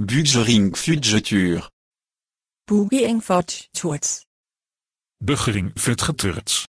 Buggering fudgetuur. Buggering fudgetuur. Buggering fudgetuur.